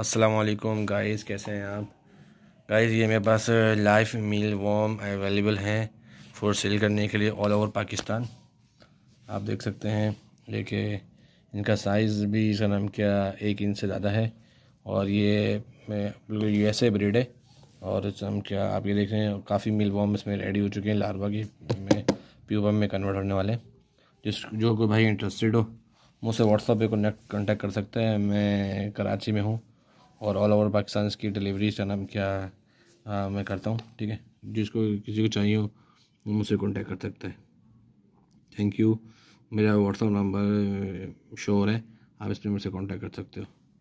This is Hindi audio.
अस्सलाम वालेकुम गाइस कैसे हैं आप गाइस ये मेरे पास लाइफ मील वॉम अवेलेबल हैं फॉर सेल करने के लिए ऑल ओवर पाकिस्तान आप देख सकते हैं लेके इनका साइज़ भी इसका नाम क्या एक इंच से ज़्यादा है और ये बिल्कुल यू एस ए ब्रीड है और हम क्या आप ये देख रहे हैं काफ़ी मील वॉम इसमें रेडी हो चुके हैं लार्वा के में प्यूबम में कन्वर्ट होने वाले जिस जो कोई भाई इंटरेस्टेड हो मुझसे व्हाट्सअप पे कनेक्ट कॉन्टैक्ट कर सकते हैं मैं कराची में हूँ और ऑल ओवर पाकिस्तान इसकी डिलीवरी का नाम क्या आ, मैं करता हूँ ठीक है जिसको किसी को चाहिए हो मुझसे कॉन्टेक्ट कर सकता है थैंक यू मेरा व्हाट्सअप नंबर शोर है आप इस पर मुझसे कॉन्टेक्ट कर सकते हो